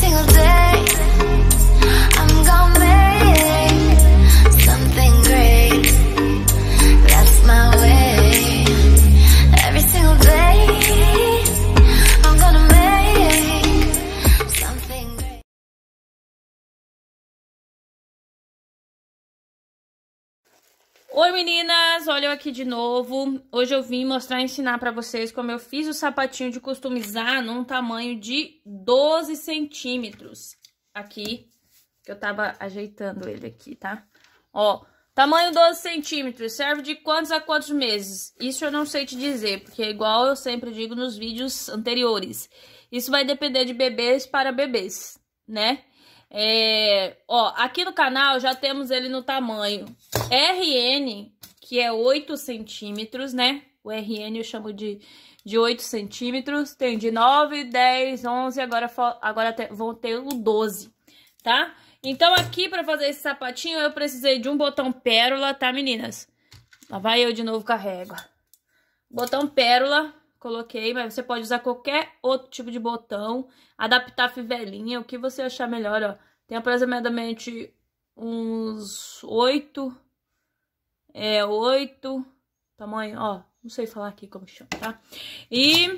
single day Oi meninas, olha eu aqui de novo. Hoje eu vim mostrar e ensinar para vocês como eu fiz o sapatinho de customizar num tamanho de 12 centímetros. Aqui, que eu tava ajeitando ele aqui, tá? Ó, tamanho 12 centímetros, serve de quantos a quantos meses? Isso eu não sei te dizer, porque é igual eu sempre digo nos vídeos anteriores. Isso vai depender de bebês para bebês, né? É, ó, aqui no canal já temos ele no tamanho RN, que é 8 centímetros, né? O RN eu chamo de, de 8 centímetros. Tem de 9, 10, 11, agora, agora te, vão ter o 12, tá? Então aqui pra fazer esse sapatinho eu precisei de um botão pérola, tá meninas? Lá vai eu de novo com a régua. Botão pérola, coloquei, mas você pode usar qualquer outro tipo de botão, adaptar a fivelinha, o que você achar melhor, ó. Tem aproximadamente uns oito, é, oito, tamanho, ó, não sei falar aqui como chama, tá? E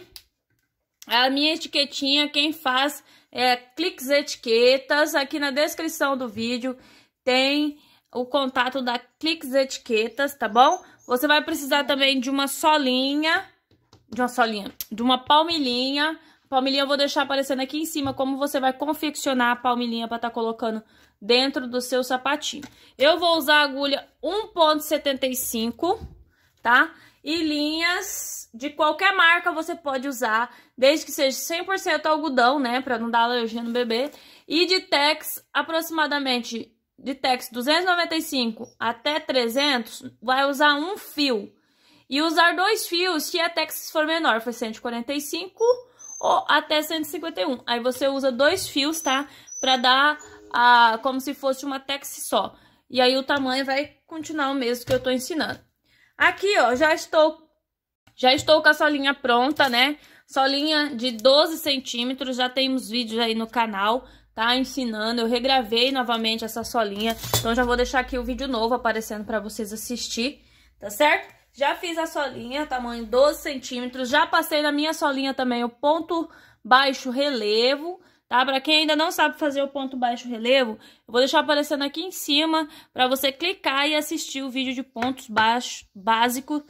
a minha etiquetinha, quem faz é cliques etiquetas, aqui na descrição do vídeo tem o contato da Cliques Etiquetas, tá bom? Você vai precisar também de uma solinha, de uma solinha, de uma palmilhinha, Palmilhinha eu vou deixar aparecendo aqui em cima como você vai confeccionar a palmilhinha para estar tá colocando dentro do seu sapatinho. Eu vou usar agulha 1.75, tá? E linhas de qualquer marca você pode usar, desde que seja 100% algodão, né? Para não dar alergia no bebê. E de tex, aproximadamente de tex 295 até 300, vai usar um fio. E usar dois fios é se a tex for menor, foi 145 ou até 151. Aí você usa dois fios, tá? Pra dar a, como se fosse uma tex só. E aí o tamanho vai continuar o mesmo que eu tô ensinando. Aqui, ó, já estou, já estou com a solinha pronta, né? Solinha de 12 centímetros, já temos vídeos aí no canal, tá? Ensinando, eu regravei novamente essa solinha. Então já vou deixar aqui o vídeo novo aparecendo pra vocês assistir, tá certo? Já fiz a solinha, tamanho 12 centímetros. Já passei na minha solinha também o ponto baixo relevo, tá? Pra quem ainda não sabe fazer o ponto baixo relevo, eu vou deixar aparecendo aqui em cima pra você clicar e assistir o vídeo de pontos baixos, básicos,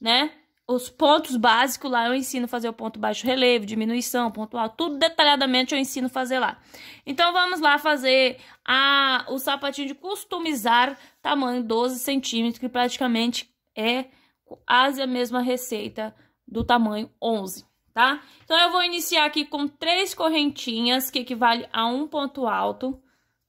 né? Os pontos básicos lá eu ensino fazer o ponto baixo relevo, diminuição, ponto alto, tudo detalhadamente eu ensino fazer lá. Então vamos lá fazer a, o sapatinho de customizar tamanho 12 centímetros, que praticamente é Ásia, mesma receita do tamanho 11, tá? Então, eu vou iniciar aqui com três correntinhas, que equivale a um ponto alto,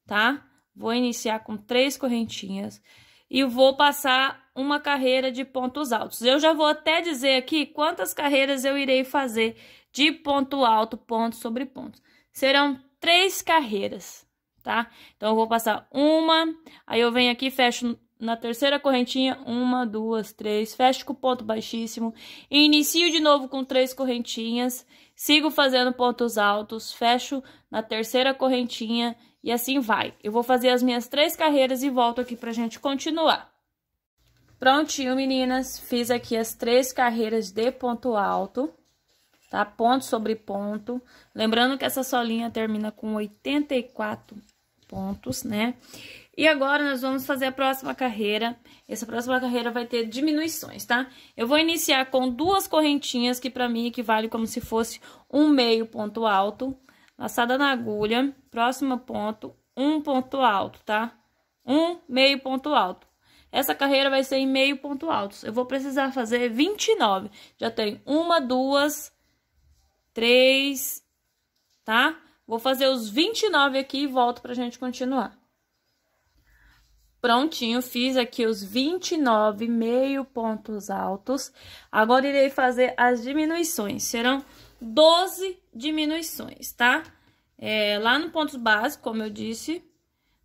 tá? Vou iniciar com três correntinhas e vou passar uma carreira de pontos altos. Eu já vou até dizer aqui quantas carreiras eu irei fazer de ponto alto, ponto sobre ponto. Serão três carreiras, tá? Então, eu vou passar uma, aí eu venho aqui, fecho na terceira correntinha, uma, duas, três, fecho com ponto baixíssimo, inicio de novo com três correntinhas, sigo fazendo pontos altos, fecho na terceira correntinha e assim vai. Eu vou fazer as minhas três carreiras e volto aqui pra gente continuar. Prontinho, meninas, fiz aqui as três carreiras de ponto alto, tá? Ponto sobre ponto. Lembrando que essa solinha termina com 84 pontos, né? E agora nós vamos fazer a próxima carreira. Essa próxima carreira vai ter diminuições, tá? Eu vou iniciar com duas correntinhas que para mim equivale como se fosse um meio ponto alto, laçada na agulha, próximo ponto, um ponto alto, tá? Um meio ponto alto. Essa carreira vai ser em meio ponto alto. Eu vou precisar fazer 29. Já tem uma, duas, três, tá? Vou fazer os 29 aqui e volto pra gente continuar. Prontinho, fiz aqui os 29 meio pontos altos. Agora, irei fazer as diminuições. Serão 12 diminuições, tá? É, lá no ponto básicos, como eu disse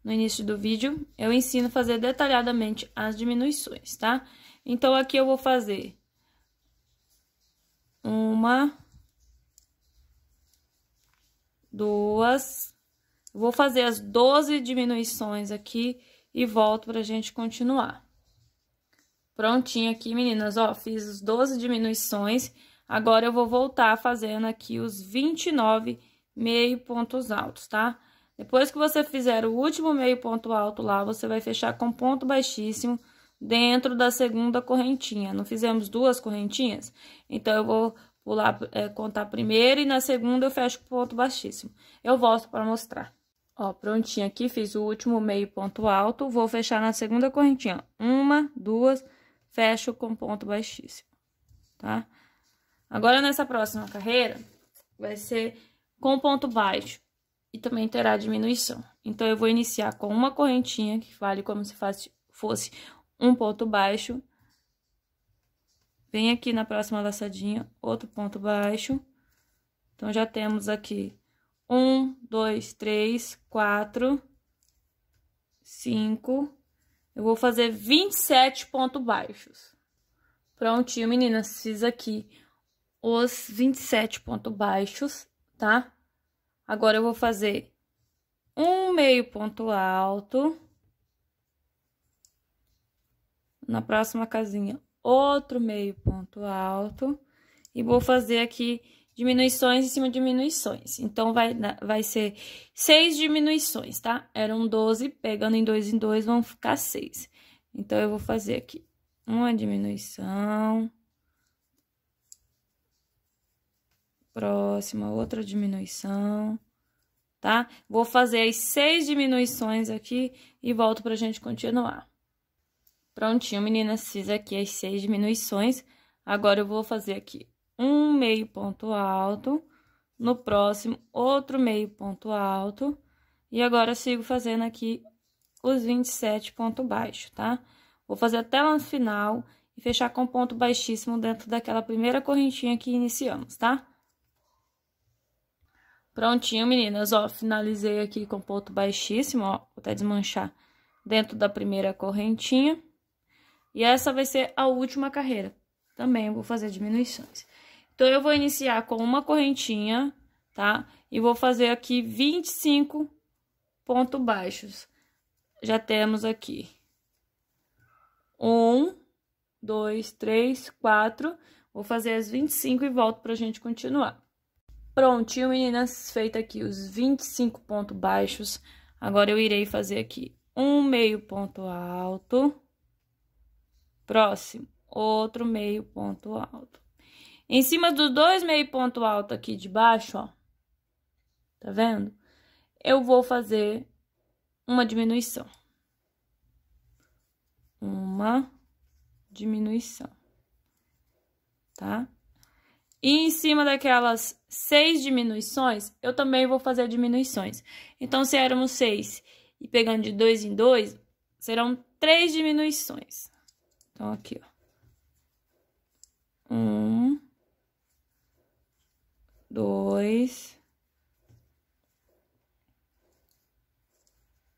no início do vídeo, eu ensino a fazer detalhadamente as diminuições, tá? Então, aqui eu vou fazer uma, duas, vou fazer as 12 diminuições aqui, e volto pra gente continuar. Prontinho aqui, meninas, ó, fiz os 12 diminuições, agora eu vou voltar fazendo aqui os 29 meio pontos altos, tá? Depois que você fizer o último meio ponto alto lá, você vai fechar com ponto baixíssimo dentro da segunda correntinha. Não fizemos duas correntinhas? Então, eu vou pular, é, contar primeiro e na segunda eu fecho com ponto baixíssimo. Eu volto para mostrar. Ó, prontinho aqui, fiz o último meio ponto alto, vou fechar na segunda correntinha. Uma, duas, fecho com ponto baixíssimo, tá? Agora, nessa próxima carreira, vai ser com ponto baixo e também terá diminuição. Então, eu vou iniciar com uma correntinha, que vale como se fosse um ponto baixo. Vem aqui na próxima laçadinha, outro ponto baixo. Então, já temos aqui um, dois, três, quatro, cinco. Eu vou fazer 27 pontos baixos. Prontinho, meninas. Fiz aqui os 27 pontos baixos, tá? Agora eu vou fazer um meio ponto alto. Na próxima casinha, outro meio ponto alto. E vou fazer aqui diminuições em cima de diminuições. Então, vai, vai ser seis diminuições, tá? Eram 12, pegando em dois em dois, vão ficar seis. Então, eu vou fazer aqui uma diminuição, próxima, outra diminuição, tá? Vou fazer as seis diminuições aqui e volto pra gente continuar. Prontinho, meninas, fiz aqui as seis diminuições. Agora, eu vou fazer aqui um meio ponto alto, no próximo, outro meio ponto alto, e agora sigo fazendo aqui os 27 pontos baixos, tá? Vou fazer até lá no final e fechar com ponto baixíssimo dentro daquela primeira correntinha que iniciamos, tá? Prontinho, meninas, ó, finalizei aqui com ponto baixíssimo, ó, vou até desmanchar dentro da primeira correntinha. E essa vai ser a última carreira. Também vou fazer diminuições. Então, eu vou iniciar com uma correntinha, tá? E vou fazer aqui 25 pontos baixos. Já temos aqui. Um, dois, três, quatro. Vou fazer as 25 e volto pra gente continuar. Prontinho, meninas. Feito aqui os 25 pontos baixos. Agora, eu irei fazer aqui um meio ponto alto. Próximo, outro meio ponto alto. Em cima dos dois meio ponto alto aqui de baixo, ó. Tá vendo? Eu vou fazer uma diminuição. Uma diminuição. Tá? E em cima daquelas seis diminuições, eu também vou fazer diminuições. Então, se éramos seis e pegando de dois em dois, serão três diminuições. Então, aqui, ó. Um dois,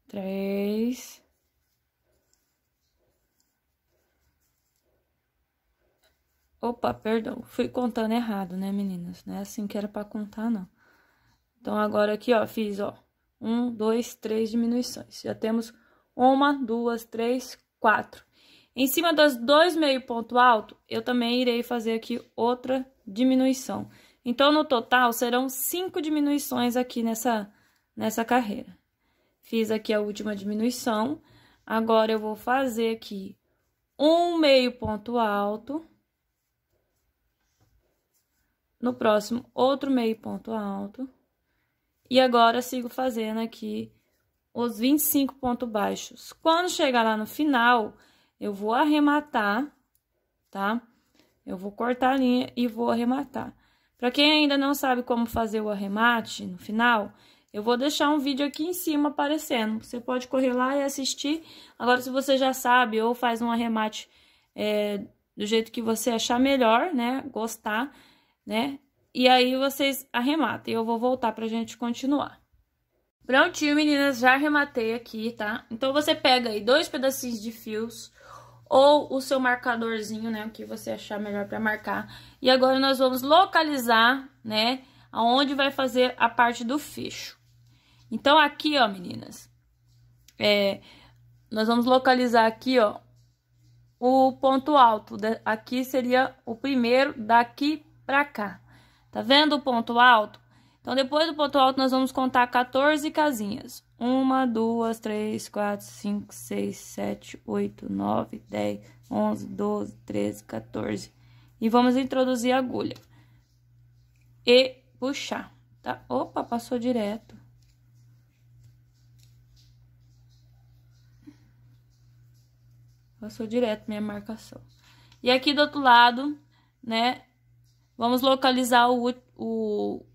três, opa, perdão, fui contando errado, né, meninas? Não é assim que era para contar, não. Então, agora aqui, ó, fiz, ó, um, dois, três diminuições. Já temos uma, duas, três, quatro. Em cima dos dois meio ponto alto, eu também irei fazer aqui outra diminuição. Então, no total, serão cinco diminuições aqui nessa, nessa carreira. Fiz aqui a última diminuição. Agora, eu vou fazer aqui um meio ponto alto. No próximo, outro meio ponto alto. E agora, sigo fazendo aqui os 25 pontos baixos. Quando chegar lá no final, eu vou arrematar, tá? Eu vou cortar a linha e vou arrematar. Para quem ainda não sabe como fazer o arremate no final, eu vou deixar um vídeo aqui em cima aparecendo. Você pode correr lá e assistir. Agora, se você já sabe ou faz um arremate é, do jeito que você achar melhor, né? Gostar, né? E aí vocês arrematam. E eu vou voltar pra gente continuar. Prontinho, meninas, já arrematei aqui, tá? Então, você pega aí dois pedacinhos de fios ou o seu marcadorzinho, né, o que você achar melhor para marcar. E agora nós vamos localizar, né, aonde vai fazer a parte do fecho. Então aqui, ó, meninas, é, nós vamos localizar aqui, ó, o ponto alto. Aqui seria o primeiro daqui para cá. Tá vendo o ponto alto? Então, depois do ponto alto, nós vamos contar 14 casinhas. Uma, duas, três, quatro, cinco, seis, sete, oito, nove, dez, onze, doze, treze, quatorze. E vamos introduzir a agulha. E puxar, tá? Opa, passou direto. Passou direto minha marcação. E aqui do outro lado, né? Vamos localizar o, o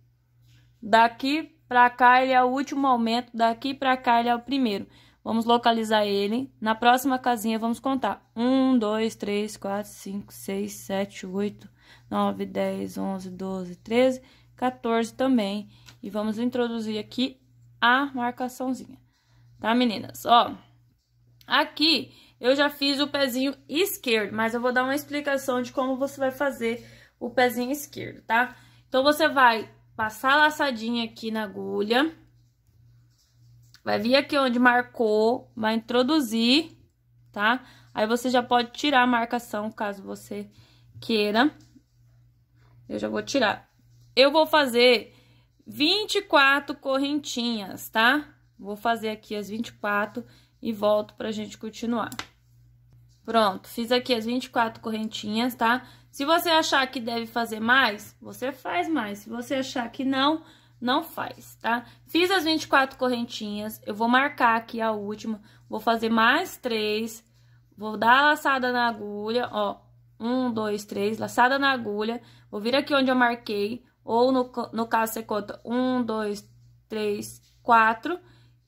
daqui para cá ele é o último aumento, daqui para cá ele é o primeiro. Vamos localizar ele. Na próxima casinha vamos contar. 1, 2, 3, 4, 5, 6, 7, 8, 9, 10, 11, 12, 13, 14 também. E vamos introduzir aqui a marcaçãozinha. Tá, meninas? Ó, aqui eu já fiz o pezinho esquerdo, mas eu vou dar uma explicação de como você vai fazer o pezinho esquerdo, tá? Então, você vai Passar a laçadinha aqui na agulha. Vai vir aqui onde marcou, vai introduzir, tá? Aí você já pode tirar a marcação, caso você queira. Eu já vou tirar. Eu vou fazer 24 correntinhas, tá? Vou fazer aqui as 24 e volto pra gente continuar. Pronto, fiz aqui as 24 correntinhas, tá? Se você achar que deve fazer mais, você faz mais. Se você achar que não, não faz, tá? Fiz as 24 correntinhas, eu vou marcar aqui a última, vou fazer mais três, vou dar a laçada na agulha, ó, um, dois, três, laçada na agulha, vou vir aqui onde eu marquei, ou no, no caso você conta um, dois, três, quatro,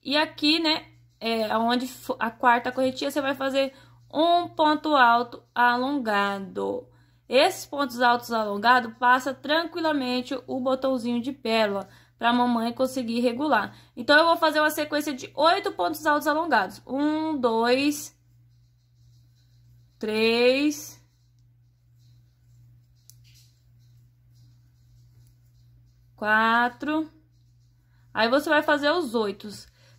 e aqui, né, é onde a quarta correntinha você vai fazer um ponto alto alongado. Esses pontos altos alongados passa tranquilamente o botãozinho de pérola para a mamãe conseguir regular. Então, eu vou fazer uma sequência de oito pontos altos alongados. Um, dois, três, quatro. Aí, você vai fazer os oito.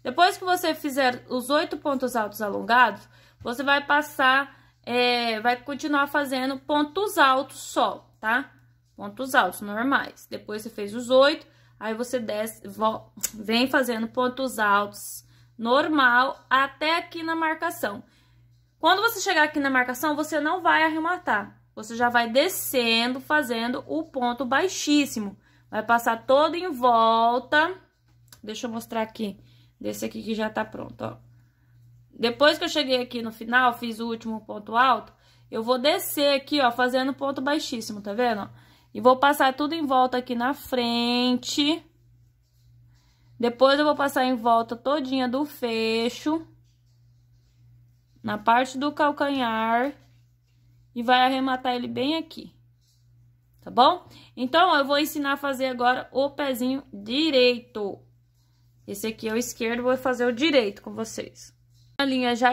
Depois que você fizer os oito pontos altos alongados, você vai passar é, vai continuar fazendo pontos altos só, tá? Pontos altos normais. Depois você fez os oito, aí você desce, vem fazendo pontos altos normal até aqui na marcação. Quando você chegar aqui na marcação, você não vai arrematar. Você já vai descendo, fazendo o ponto baixíssimo. Vai passar todo em volta. Deixa eu mostrar aqui. Desse aqui que já tá pronto, ó. Depois que eu cheguei aqui no final, fiz o último ponto alto, eu vou descer aqui, ó, fazendo ponto baixíssimo, tá vendo? E vou passar tudo em volta aqui na frente. Depois eu vou passar em volta todinha do fecho. Na parte do calcanhar. E vai arrematar ele bem aqui. Tá bom? Então, eu vou ensinar a fazer agora o pezinho direito. Esse aqui é o esquerdo, vou fazer o direito com vocês. A linha já,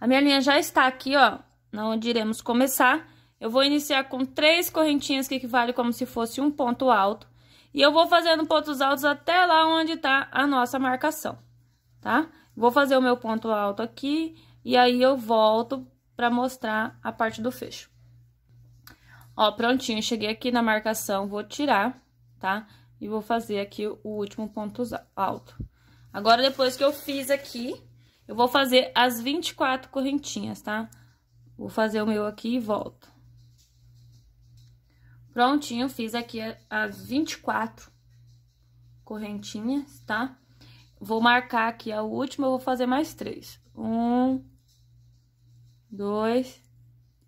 a minha linha já está aqui, ó, na onde iremos começar. Eu vou iniciar com três correntinhas que equivale como se fosse um ponto alto. E eu vou fazendo pontos altos até lá onde tá a nossa marcação, tá? Vou fazer o meu ponto alto aqui e aí eu volto para mostrar a parte do fecho. Ó, prontinho, cheguei aqui na marcação, vou tirar, tá? E vou fazer aqui o último ponto alto. Agora, depois que eu fiz aqui, eu vou fazer as 24 correntinhas, tá? Vou fazer o meu aqui e volto. Prontinho, fiz aqui as 24 correntinhas, tá? Vou marcar aqui a última, eu vou fazer mais três. Um, dois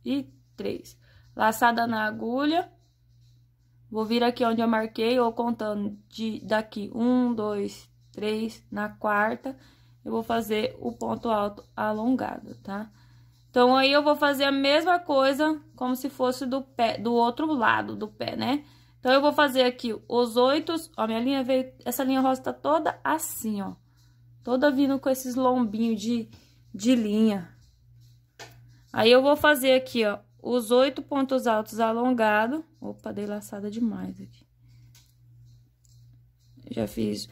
e três. Laçada na agulha. Vou vir aqui onde eu marquei, ou contando de daqui um, dois, três, na quarta eu vou fazer o ponto alto alongado, tá? Então, aí eu vou fazer a mesma coisa como se fosse do pé, do outro lado do pé, né? Então, eu vou fazer aqui os oito, ó, minha linha veio, essa linha rosa tá toda assim, ó. Toda vindo com esses lombinhos de, de linha. Aí, eu vou fazer aqui, ó, os oito pontos altos alongados. Opa, dei laçada demais aqui. Já fiz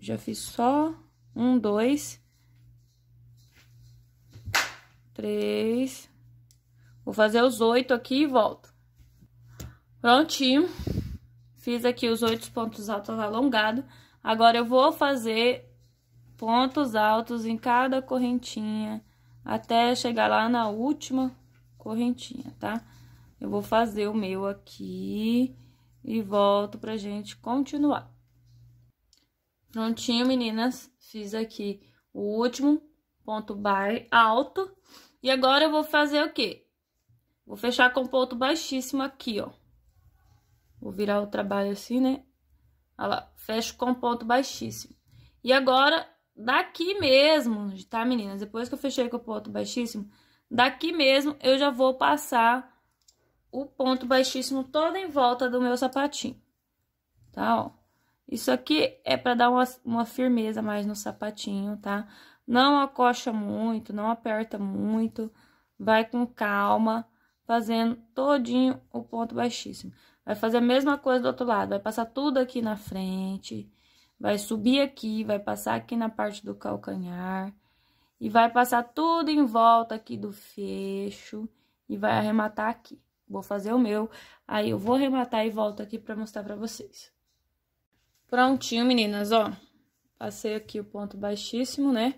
já fiz só um, dois, três. Vou fazer os oito aqui e volto. Prontinho. Fiz aqui os oito pontos altos alongados. Agora, eu vou fazer pontos altos em cada correntinha até chegar lá na última correntinha, tá? Eu vou fazer o meu aqui e volto pra gente continuar. Prontinho, meninas. Fiz aqui o último ponto bai alto. E agora eu vou fazer o quê? Vou fechar com ponto baixíssimo aqui, ó. Vou virar o trabalho assim, né? Olha lá, fecho com ponto baixíssimo. E agora, daqui mesmo, tá, meninas? Depois que eu fechei com ponto baixíssimo, daqui mesmo eu já vou passar o ponto baixíssimo todo em volta do meu sapatinho. Tá, ó. Isso aqui é para dar uma, uma firmeza mais no sapatinho, tá? Não acocha muito, não aperta muito, vai com calma, fazendo todinho o ponto baixíssimo. Vai fazer a mesma coisa do outro lado, vai passar tudo aqui na frente, vai subir aqui, vai passar aqui na parte do calcanhar, e vai passar tudo em volta aqui do fecho, e vai arrematar aqui. Vou fazer o meu, aí eu vou arrematar e volto aqui para mostrar para vocês. Prontinho, meninas, ó. Passei aqui o ponto baixíssimo, né?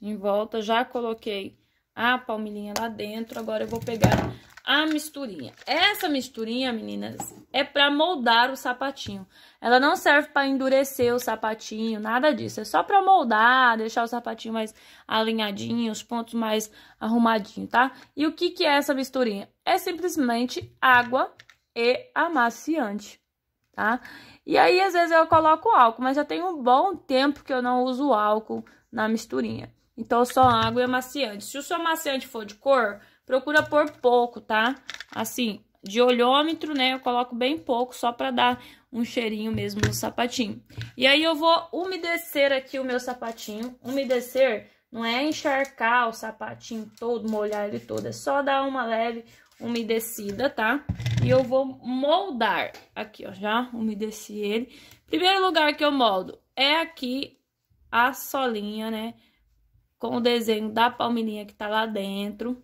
Em volta, já coloquei a palmilhinha lá dentro. Agora eu vou pegar a misturinha. Essa misturinha, meninas, é pra moldar o sapatinho. Ela não serve pra endurecer o sapatinho, nada disso. É só pra moldar, deixar o sapatinho mais alinhadinho, os pontos mais arrumadinho, tá? E o que que é essa misturinha? É simplesmente água e amaciante tá? E aí, às vezes, eu coloco álcool, mas já tem um bom tempo que eu não uso álcool na misturinha. Então, só água e amaciante. Se o seu amaciante for de cor, procura por pouco, tá? Assim, de olhômetro, né, eu coloco bem pouco, só pra dar um cheirinho mesmo no sapatinho. E aí, eu vou umedecer aqui o meu sapatinho. Umedecer não é encharcar o sapatinho todo, molhar ele todo, é só dar uma leve umedecida, tá? E eu vou moldar aqui, ó, já umedeci ele. Primeiro lugar que eu moldo é aqui a solinha, né? Com o desenho da palmeirinha que tá lá dentro.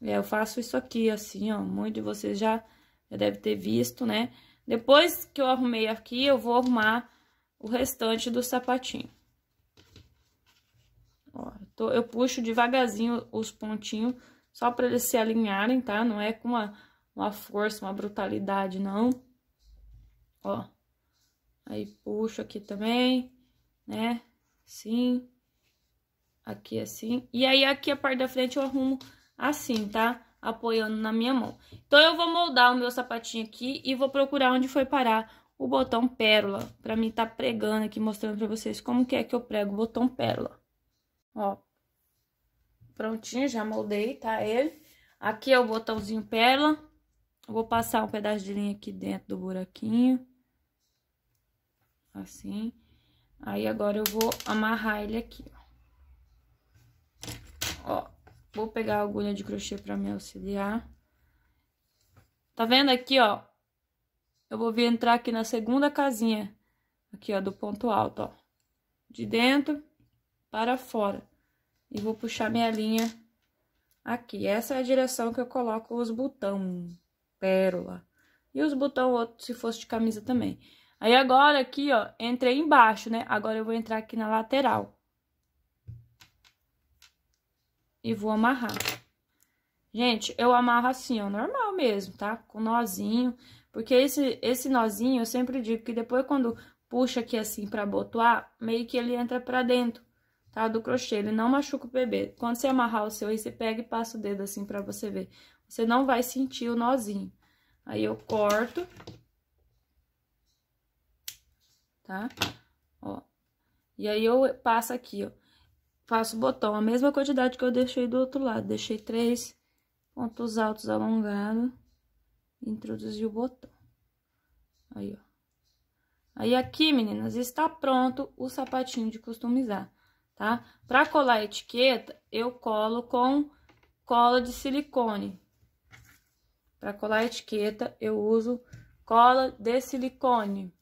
É, eu faço isso aqui, assim, ó, muito de vocês já, já deve ter visto, né? Depois que eu arrumei aqui, eu vou arrumar o restante do sapatinho. Ó, tô, eu puxo devagarzinho os pontinhos só para eles se alinharem, tá? Não é com uma, uma força, uma brutalidade, não. Ó, aí puxo aqui também, né? Sim, aqui assim. E aí, aqui a parte da frente eu arrumo assim, tá? Apoiando na minha mão. Então, eu vou moldar o meu sapatinho aqui e vou procurar onde foi parar o botão pérola, pra mim tá pregando aqui, mostrando pra vocês como que é que eu prego o botão pérola. Ó, Prontinho, já moldei, tá ele. Aqui é o botãozinho pérola. vou passar um pedaço de linha aqui dentro do buraquinho. Assim. Aí agora eu vou amarrar ele aqui, ó. ó vou pegar a agulha de crochê pra me auxiliar. Tá vendo aqui, ó? Eu vou vir entrar aqui na segunda casinha. Aqui, ó, do ponto alto, ó. De dentro para fora e vou puxar minha linha aqui. Essa é a direção que eu coloco os botão pérola. E os botão outro, se fosse de camisa também. Aí agora aqui, ó, entrei embaixo, né? Agora eu vou entrar aqui na lateral. E vou amarrar. Gente, eu amarro assim, ó, normal mesmo, tá? Com nozinho, porque esse, esse nozinho, eu sempre digo que depois quando puxa aqui assim pra botuar meio que ele entra pra dentro tá? Do crochê, ele não machuca o bebê. Quando você amarrar o seu aí, você pega e passa o dedo assim pra você ver. Você não vai sentir o nozinho. Aí eu corto. Tá? Ó. E aí eu passo aqui, ó. Faço o botão, a mesma quantidade que eu deixei do outro lado. Deixei três pontos altos alongados. Introduzi o botão. Aí, ó. Aí aqui, meninas, está pronto o sapatinho de customizar tá? Para colar a etiqueta, eu colo com cola de silicone. Para colar a etiqueta, eu uso cola de silicone,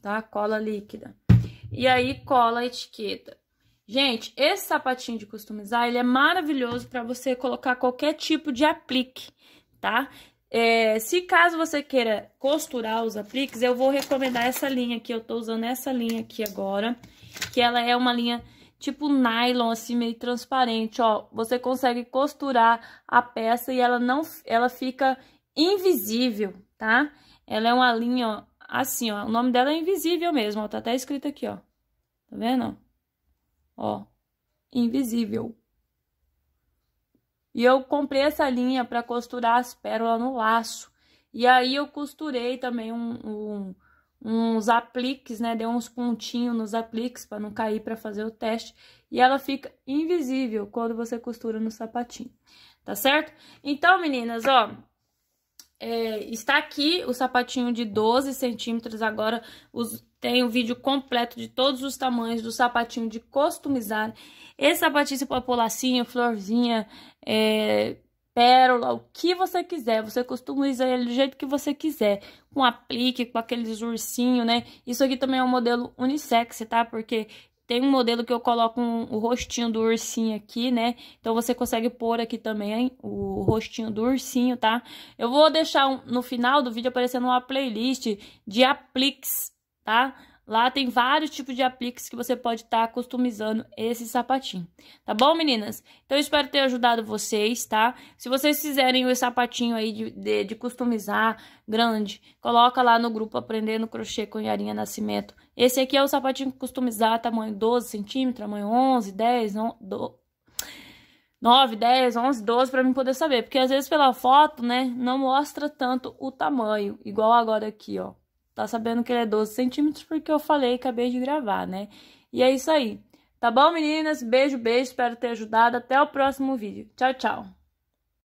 tá? Cola líquida. E aí, cola a etiqueta. Gente, esse sapatinho de customizar, ele é maravilhoso para você colocar qualquer tipo de aplique, tá? É, se caso você queira costurar os apliques, eu vou recomendar essa linha aqui. Eu tô usando essa linha aqui agora que ela é uma linha tipo nylon, assim, meio transparente, ó. Você consegue costurar a peça e ela não, ela fica invisível, tá? Ela é uma linha, ó, assim, ó. O nome dela é invisível mesmo, ó. Tá até escrito aqui, ó. Tá vendo? Ó, invisível. E eu comprei essa linha para costurar as pérolas no laço. E aí eu costurei também um, um, uns apliques, né? Deu uns pontinhos nos apliques para não cair para fazer o teste. E ela fica invisível quando você costura no sapatinho, tá certo? Então, meninas, ó, é, está aqui o sapatinho de 12 centímetros. Agora os, tem o um vídeo completo de todos os tamanhos do sapatinho de customizar. Esse sapatinho você pode pôr lacinha, assim, florzinha, é, pérola, o que você quiser. Você customiza ele do jeito que você quiser, com aplique, com aqueles ursinhos, né? Isso aqui também é um modelo unissex, tá? Porque tem um modelo que eu coloco um, o rostinho do ursinho aqui, né? Então, você consegue pôr aqui também hein? o rostinho do ursinho, tá? Eu vou deixar um, no final do vídeo aparecendo uma playlist de apliques, Tá? Lá tem vários tipos de apliques que você pode estar tá customizando esse sapatinho, tá bom, meninas? Então, eu espero ter ajudado vocês, tá? Se vocês fizerem o sapatinho aí de, de, de customizar grande, coloca lá no grupo Aprendendo Crochê com Yarinha Nascimento. Esse aqui é o sapatinho customizar tamanho 12 centímetros, tamanho 11, 10, 9, 10, 11, 12 para mim poder saber, porque às vezes pela foto, né, não mostra tanto o tamanho, igual agora aqui, ó. Tá sabendo que ele é 12 centímetros porque eu falei e acabei de gravar, né? E é isso aí. Tá bom, meninas? Beijo, beijo. Espero ter ajudado. Até o próximo vídeo. Tchau, tchau.